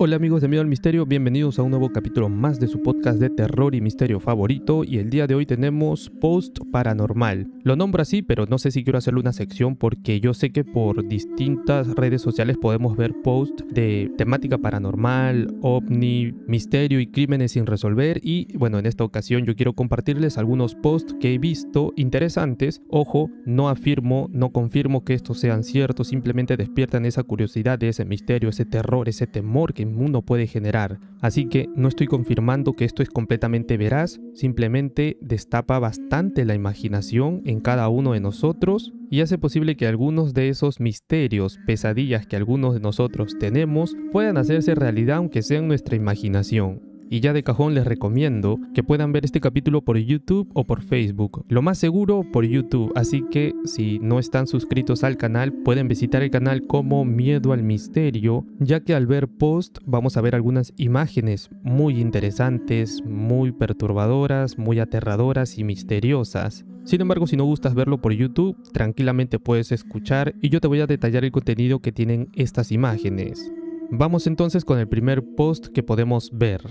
Hola amigos de Miedo al Misterio, bienvenidos a un nuevo capítulo más de su podcast de terror y misterio favorito y el día de hoy tenemos Post Paranormal. Lo nombro así, pero no sé si quiero hacerle una sección porque yo sé que por distintas redes sociales podemos ver posts de temática paranormal, ovni, misterio y crímenes sin resolver y bueno, en esta ocasión yo quiero compartirles algunos posts que he visto interesantes. Ojo, no afirmo, no confirmo que estos sean ciertos, simplemente despiertan esa curiosidad, ese misterio, ese terror, ese temor que mundo puede generar. Así que no estoy confirmando que esto es completamente veraz, simplemente destapa bastante la imaginación en cada uno de nosotros y hace posible que algunos de esos misterios, pesadillas que algunos de nosotros tenemos puedan hacerse realidad aunque sea en nuestra imaginación. Y ya de cajón les recomiendo que puedan ver este capítulo por YouTube o por Facebook. Lo más seguro por YouTube, así que si no están suscritos al canal pueden visitar el canal como Miedo al Misterio, ya que al ver post vamos a ver algunas imágenes muy interesantes, muy perturbadoras, muy aterradoras y misteriosas. Sin embargo, si no gustas verlo por YouTube, tranquilamente puedes escuchar y yo te voy a detallar el contenido que tienen estas imágenes. Vamos entonces con el primer post que podemos ver.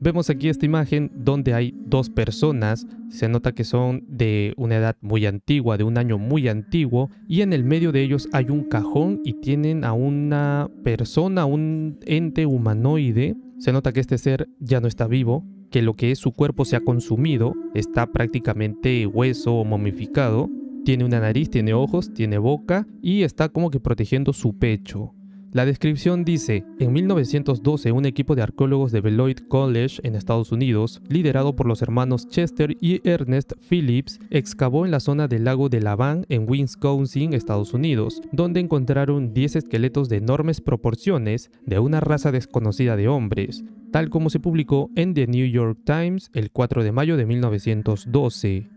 Vemos aquí esta imagen donde hay dos personas, se nota que son de una edad muy antigua, de un año muy antiguo, y en el medio de ellos hay un cajón y tienen a una persona, un ente humanoide. Se nota que este ser ya no está vivo, que lo que es su cuerpo se ha consumido, está prácticamente hueso o momificado, tiene una nariz, tiene ojos, tiene boca y está como que protegiendo su pecho. La descripción dice, en 1912 un equipo de arqueólogos de Beloit College en Estados Unidos, liderado por los hermanos Chester y Ernest Phillips, excavó en la zona del lago de Lavan en Wisconsin, Estados Unidos, donde encontraron 10 esqueletos de enormes proporciones de una raza desconocida de hombres, tal como se publicó en The New York Times el 4 de mayo de 1912.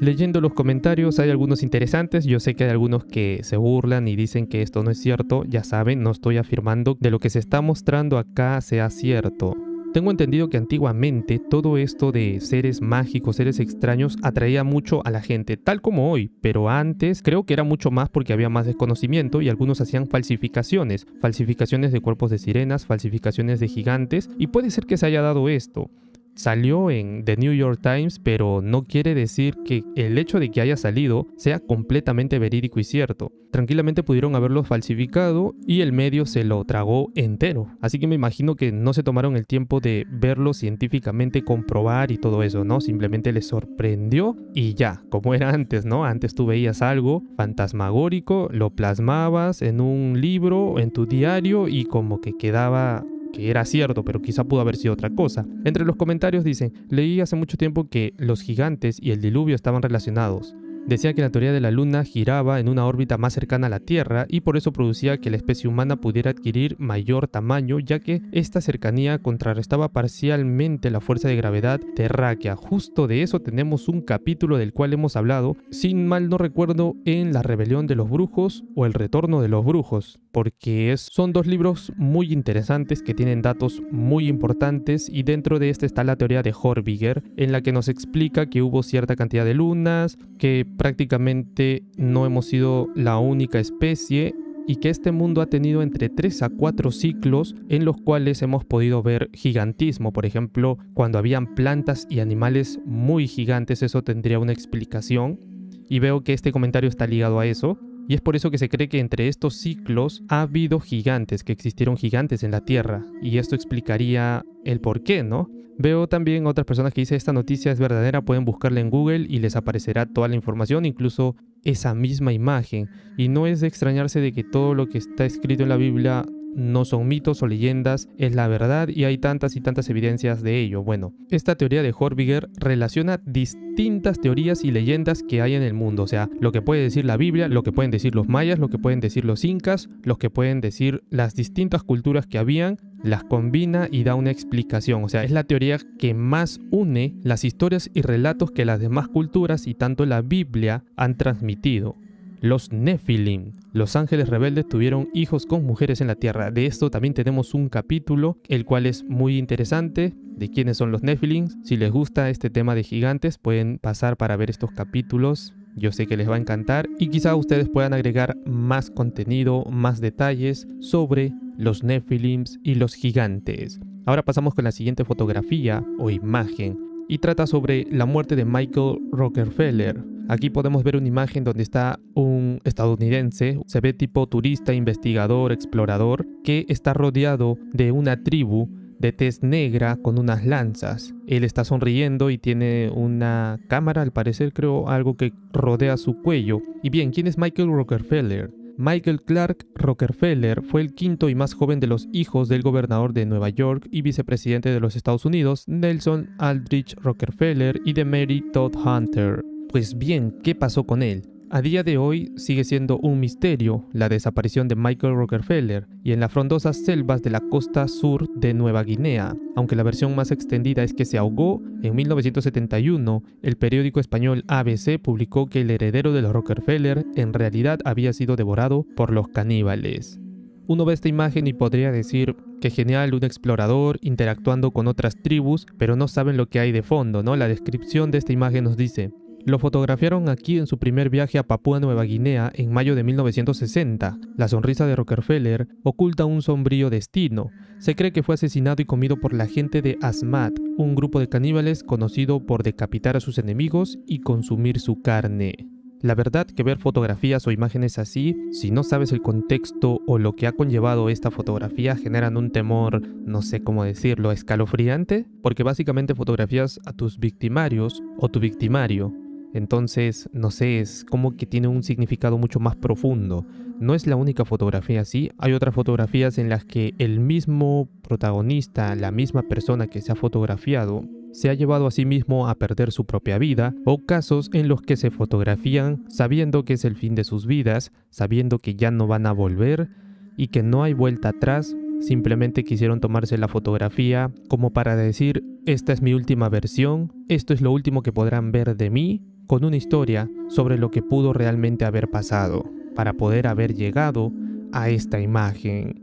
Leyendo los comentarios hay algunos interesantes, yo sé que hay algunos que se burlan y dicen que esto no es cierto, ya saben, no estoy afirmando de lo que se está mostrando acá sea cierto. Tengo entendido que antiguamente todo esto de seres mágicos, seres extraños, atraía mucho a la gente, tal como hoy, pero antes creo que era mucho más porque había más desconocimiento y algunos hacían falsificaciones, falsificaciones de cuerpos de sirenas, falsificaciones de gigantes, y puede ser que se haya dado esto. Salió en The New York Times, pero no quiere decir que el hecho de que haya salido sea completamente verídico y cierto. Tranquilamente pudieron haberlo falsificado y el medio se lo tragó entero. Así que me imagino que no se tomaron el tiempo de verlo científicamente, comprobar y todo eso, ¿no? Simplemente les sorprendió y ya, como era antes, ¿no? Antes tú veías algo fantasmagórico, lo plasmabas en un libro, en tu diario y como que quedaba que era cierto, pero quizá pudo haber sido otra cosa. Entre los comentarios dicen, leí hace mucho tiempo que los gigantes y el diluvio estaban relacionados. Decía que la teoría de la Luna giraba en una órbita más cercana a la Tierra y por eso producía que la especie humana pudiera adquirir mayor tamaño, ya que esta cercanía contrarrestaba parcialmente la fuerza de gravedad terráquea. Justo de eso tenemos un capítulo del cual hemos hablado, sin mal no recuerdo, en La rebelión de los brujos o El retorno de los brujos, porque son dos libros muy interesantes que tienen datos muy importantes y dentro de este está la teoría de Horbiger, en la que nos explica que hubo cierta cantidad de lunas, que prácticamente no hemos sido la única especie y que este mundo ha tenido entre 3 a 4 ciclos en los cuales hemos podido ver gigantismo. Por ejemplo, cuando habían plantas y animales muy gigantes, eso tendría una explicación. Y veo que este comentario está ligado a eso. Y es por eso que se cree que entre estos ciclos ha habido gigantes, que existieron gigantes en la Tierra. Y esto explicaría el por qué, ¿no? Veo también otras personas que dicen esta noticia es verdadera, pueden buscarla en Google y les aparecerá toda la información, incluso esa misma imagen. Y no es de extrañarse de que todo lo que está escrito en la Biblia no son mitos o leyendas, es la verdad y hay tantas y tantas evidencias de ello. Bueno, esta teoría de Horbiger relaciona distintas teorías y leyendas que hay en el mundo, o sea, lo que puede decir la Biblia, lo que pueden decir los mayas, lo que pueden decir los incas, lo que pueden decir las distintas culturas que habían, las combina y da una explicación. O sea, es la teoría que más une las historias y relatos que las demás culturas y tanto la Biblia han transmitido. Los Nephilim, los ángeles rebeldes, tuvieron hijos con mujeres en la tierra. De esto también tenemos un capítulo, el cual es muy interesante, de quiénes son los Nephilim. Si les gusta este tema de gigantes, pueden pasar para ver estos capítulos. Yo sé que les va a encantar y quizá ustedes puedan agregar más contenido, más detalles sobre los Nephilim y los gigantes. Ahora pasamos con la siguiente fotografía o imagen y trata sobre la muerte de Michael Rockefeller, Aquí podemos ver una imagen donde está un estadounidense, se ve tipo turista, investigador, explorador, que está rodeado de una tribu de tez negra con unas lanzas. Él está sonriendo y tiene una cámara, al parecer creo, algo que rodea su cuello. Y bien, ¿quién es Michael Rockefeller? Michael Clark Rockefeller fue el quinto y más joven de los hijos del gobernador de Nueva York y vicepresidente de los Estados Unidos, Nelson Aldrich Rockefeller y de Mary Todd Hunter. Pues bien, ¿qué pasó con él? A día de hoy sigue siendo un misterio la desaparición de Michael Rockefeller y en las frondosas selvas de la costa sur de Nueva Guinea, aunque la versión más extendida es que se ahogó, en 1971 el periódico español ABC publicó que el heredero de los Rockefeller en realidad había sido devorado por los caníbales. Uno ve esta imagen y podría decir que genial un explorador interactuando con otras tribus, pero no saben lo que hay de fondo, ¿no? La descripción de esta imagen nos dice, lo fotografiaron aquí en su primer viaje a Papúa Nueva Guinea en mayo de 1960. La sonrisa de Rockefeller oculta un sombrío destino. Se cree que fue asesinado y comido por la gente de Asmat, un grupo de caníbales conocido por decapitar a sus enemigos y consumir su carne. La verdad que ver fotografías o imágenes así, si no sabes el contexto o lo que ha conllevado esta fotografía, generan un temor, no sé cómo decirlo, escalofriante, porque básicamente fotografías a tus victimarios o tu victimario entonces, no sé, es como que tiene un significado mucho más profundo. No es la única fotografía así, hay otras fotografías en las que el mismo protagonista, la misma persona que se ha fotografiado, se ha llevado a sí mismo a perder su propia vida, o casos en los que se fotografían sabiendo que es el fin de sus vidas, sabiendo que ya no van a volver y que no hay vuelta atrás, simplemente quisieron tomarse la fotografía como para decir, esta es mi última versión, esto es lo último que podrán ver de mí, con una historia sobre lo que pudo realmente haber pasado para poder haber llegado a esta imagen.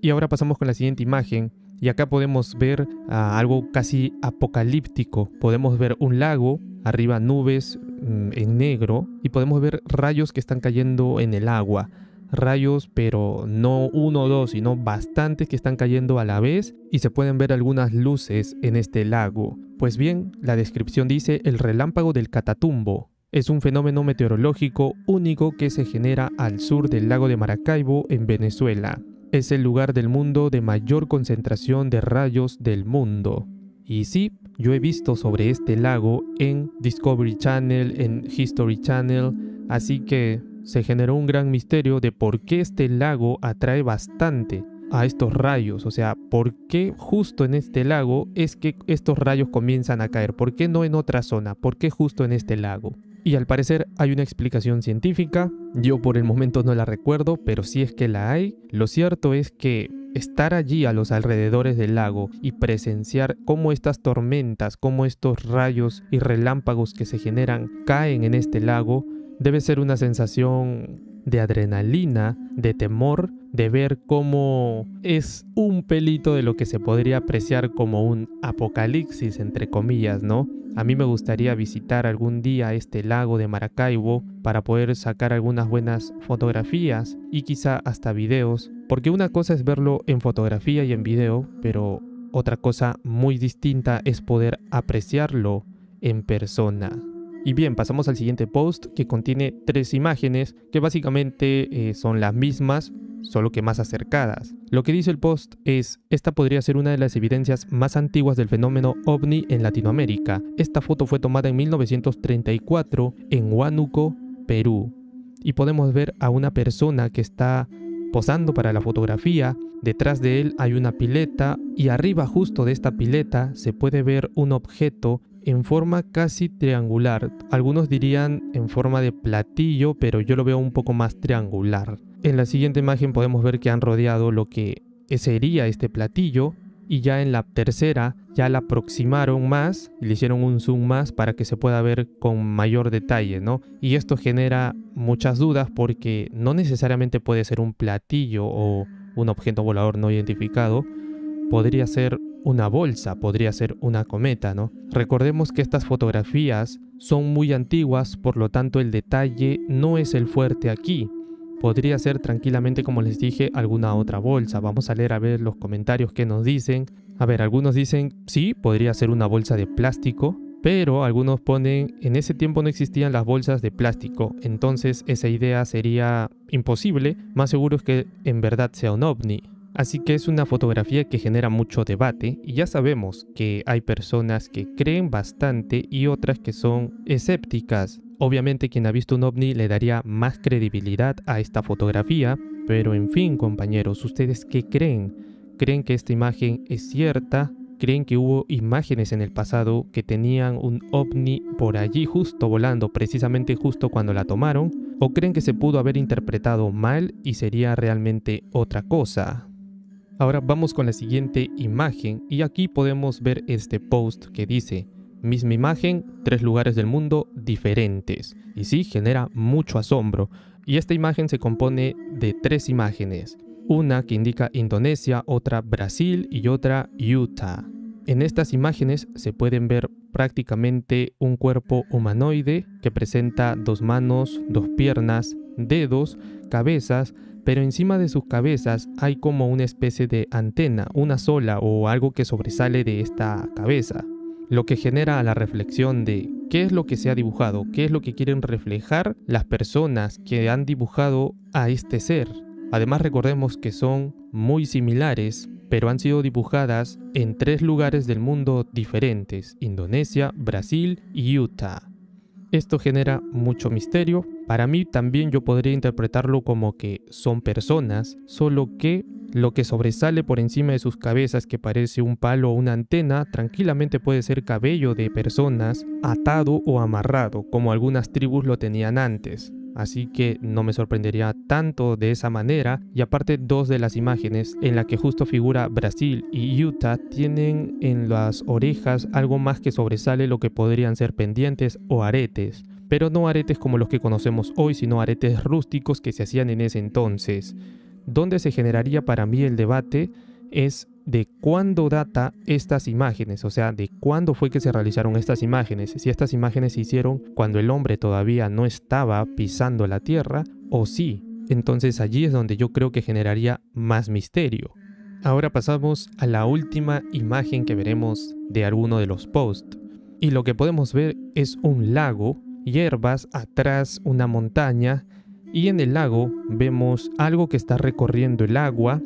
Y ahora pasamos con la siguiente imagen, y acá podemos ver ah, algo casi apocalíptico. Podemos ver un lago, arriba nubes mm, en negro, y podemos ver rayos que están cayendo en el agua rayos, pero no uno o dos, sino bastantes que están cayendo a la vez y se pueden ver algunas luces en este lago. Pues bien, la descripción dice el relámpago del Catatumbo. Es un fenómeno meteorológico único que se genera al sur del lago de Maracaibo, en Venezuela. Es el lugar del mundo de mayor concentración de rayos del mundo. Y sí, yo he visto sobre este lago en Discovery Channel, en History Channel, así que se generó un gran misterio de por qué este lago atrae bastante a estos rayos, o sea, por qué justo en este lago es que estos rayos comienzan a caer, por qué no en otra zona, por qué justo en este lago. Y al parecer hay una explicación científica, yo por el momento no la recuerdo, pero si es que la hay, lo cierto es que estar allí a los alrededores del lago y presenciar cómo estas tormentas, cómo estos rayos y relámpagos que se generan caen en este lago, Debe ser una sensación de adrenalina, de temor, de ver cómo es un pelito de lo que se podría apreciar como un apocalipsis, entre comillas, ¿no? A mí me gustaría visitar algún día este lago de Maracaibo para poder sacar algunas buenas fotografías y quizá hasta videos, porque una cosa es verlo en fotografía y en video, pero otra cosa muy distinta es poder apreciarlo en persona. Y bien, pasamos al siguiente post que contiene tres imágenes que básicamente eh, son las mismas, solo que más acercadas. Lo que dice el post es, esta podría ser una de las evidencias más antiguas del fenómeno ovni en Latinoamérica. Esta foto fue tomada en 1934 en Huánuco, Perú. Y podemos ver a una persona que está posando para la fotografía, detrás de él hay una pileta y arriba justo de esta pileta se puede ver un objeto en forma casi triangular. Algunos dirían en forma de platillo, pero yo lo veo un poco más triangular. En la siguiente imagen podemos ver que han rodeado lo que sería este platillo y ya en la tercera ya la aproximaron más, le hicieron un zoom más para que se pueda ver con mayor detalle, ¿no? Y esto genera muchas dudas porque no necesariamente puede ser un platillo o un objeto volador no identificado, podría ser una bolsa, podría ser una cometa, ¿no? Recordemos que estas fotografías son muy antiguas, por lo tanto el detalle no es el fuerte aquí. Podría ser tranquilamente, como les dije, alguna otra bolsa. Vamos a leer a ver los comentarios que nos dicen. A ver, algunos dicen, sí, podría ser una bolsa de plástico, pero algunos ponen, en ese tiempo no existían las bolsas de plástico, entonces esa idea sería imposible. Más seguro es que en verdad sea un ovni. Así que es una fotografía que genera mucho debate y ya sabemos que hay personas que creen bastante y otras que son escépticas. Obviamente quien ha visto un ovni le daría más credibilidad a esta fotografía, pero en fin compañeros, ¿ustedes qué creen? ¿Creen que esta imagen es cierta? ¿Creen que hubo imágenes en el pasado que tenían un ovni por allí justo volando, precisamente justo cuando la tomaron? ¿O creen que se pudo haber interpretado mal y sería realmente otra cosa? Ahora vamos con la siguiente imagen y aquí podemos ver este post que dice Misma imagen, tres lugares del mundo diferentes. Y sí, genera mucho asombro. Y esta imagen se compone de tres imágenes. Una que indica Indonesia, otra Brasil y otra Utah. En estas imágenes se pueden ver prácticamente un cuerpo humanoide que presenta dos manos, dos piernas, dedos, cabezas, pero encima de sus cabezas hay como una especie de antena, una sola o algo que sobresale de esta cabeza, lo que genera la reflexión de qué es lo que se ha dibujado, qué es lo que quieren reflejar las personas que han dibujado a este ser. Además recordemos que son muy similares, pero han sido dibujadas en tres lugares del mundo diferentes, Indonesia, Brasil y Utah. Esto genera mucho misterio. Para mí también yo podría interpretarlo como que son personas, solo que lo que sobresale por encima de sus cabezas, que parece un palo o una antena, tranquilamente puede ser cabello de personas atado o amarrado, como algunas tribus lo tenían antes así que no me sorprendería tanto de esa manera. Y aparte, dos de las imágenes en la que justo figura Brasil y Utah tienen en las orejas algo más que sobresale lo que podrían ser pendientes o aretes pero no aretes como los que conocemos hoy, sino aretes rústicos que se hacían en ese entonces. Donde se generaría para mí el debate es de cuándo data estas imágenes, o sea, de cuándo fue que se realizaron estas imágenes, si estas imágenes se hicieron cuando el hombre todavía no estaba pisando la tierra o sí. Entonces allí es donde yo creo que generaría más misterio. Ahora pasamos a la última imagen que veremos de alguno de los posts. Y lo que podemos ver es un lago, hierbas, atrás una montaña, y en el lago vemos algo que está recorriendo el agua,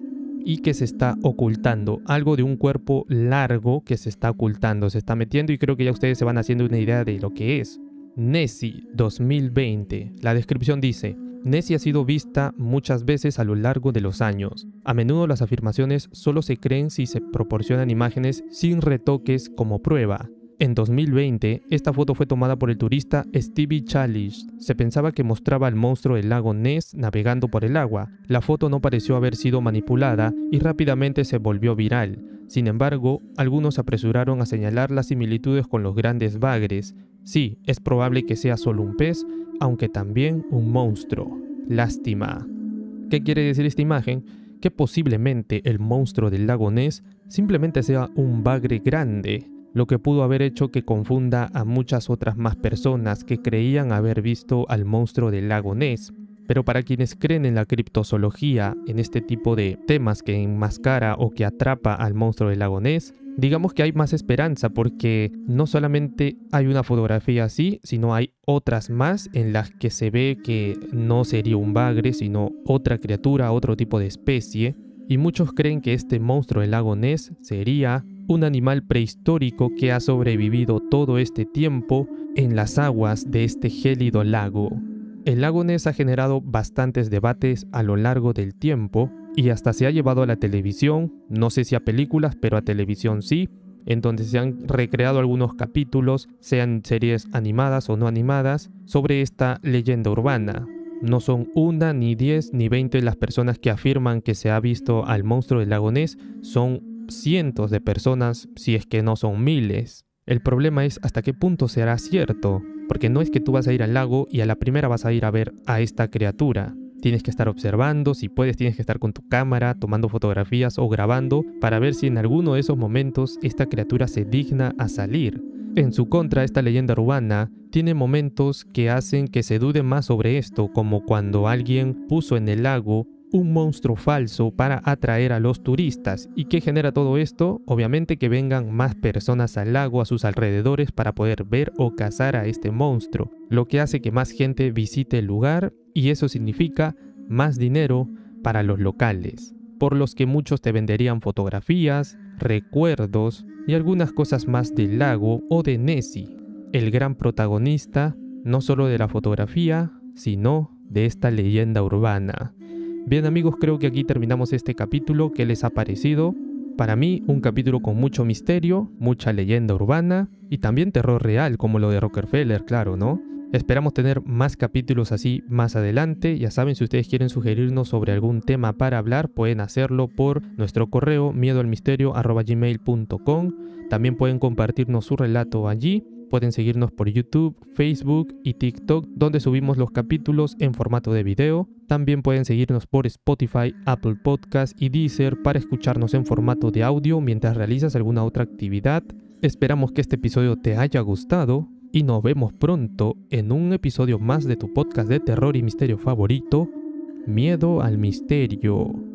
y que se está ocultando. Algo de un cuerpo largo que se está ocultando, se está metiendo y creo que ya ustedes se van haciendo una idea de lo que es. Nessie 2020. La descripción dice, Nessie ha sido vista muchas veces a lo largo de los años. A menudo las afirmaciones solo se creen si se proporcionan imágenes sin retoques como prueba. En 2020, esta foto fue tomada por el turista Stevie Chalish. Se pensaba que mostraba al monstruo del lago Ness navegando por el agua. La foto no pareció haber sido manipulada y rápidamente se volvió viral. Sin embargo, algunos apresuraron a señalar las similitudes con los grandes bagres. Sí, es probable que sea solo un pez, aunque también un monstruo. Lástima. ¿Qué quiere decir esta imagen? Que posiblemente el monstruo del lago Ness simplemente sea un bagre grande lo que pudo haber hecho que confunda a muchas otras más personas que creían haber visto al monstruo del lago Ness. Pero para quienes creen en la criptozoología, en este tipo de temas que enmascara o que atrapa al monstruo del lago Ness, digamos que hay más esperanza porque no solamente hay una fotografía así, sino hay otras más en las que se ve que no sería un bagre, sino otra criatura, otro tipo de especie. Y muchos creen que este monstruo del lago Ness sería un animal prehistórico que ha sobrevivido todo este tiempo en las aguas de este gélido lago. El lago Ness ha generado bastantes debates a lo largo del tiempo y hasta se ha llevado a la televisión, no sé si a películas, pero a televisión sí, en donde se han recreado algunos capítulos, sean series animadas o no animadas, sobre esta leyenda urbana. No son una, ni diez, ni veinte las personas que afirman que se ha visto al monstruo del lago Ness, son cientos de personas, si es que no son miles. El problema es hasta qué punto será cierto, porque no es que tú vas a ir al lago y a la primera vas a ir a ver a esta criatura. Tienes que estar observando, si puedes tienes que estar con tu cámara, tomando fotografías o grabando para ver si en alguno de esos momentos esta criatura se digna a salir. En su contra, esta leyenda urbana tiene momentos que hacen que se dude más sobre esto, como cuando alguien puso en el lago un monstruo falso para atraer a los turistas. ¿Y qué genera todo esto? Obviamente que vengan más personas al lago a sus alrededores para poder ver o cazar a este monstruo, lo que hace que más gente visite el lugar y eso significa más dinero para los locales, por los que muchos te venderían fotografías, recuerdos y algunas cosas más del lago o de Nessie, el gran protagonista no solo de la fotografía, sino de esta leyenda urbana. Bien amigos, creo que aquí terminamos este capítulo. ¿Qué les ha parecido? Para mí, un capítulo con mucho misterio, mucha leyenda urbana y también terror real, como lo de Rockefeller, claro, ¿no? Esperamos tener más capítulos así más adelante. Ya saben, si ustedes quieren sugerirnos sobre algún tema para hablar, pueden hacerlo por nuestro correo miedoalmisterio@gmail.com. También pueden compartirnos su relato allí pueden seguirnos por YouTube, Facebook y TikTok, donde subimos los capítulos en formato de video. También pueden seguirnos por Spotify, Apple Podcast y Deezer para escucharnos en formato de audio mientras realizas alguna otra actividad. Esperamos que este episodio te haya gustado y nos vemos pronto en un episodio más de tu podcast de terror y misterio favorito, Miedo al Misterio.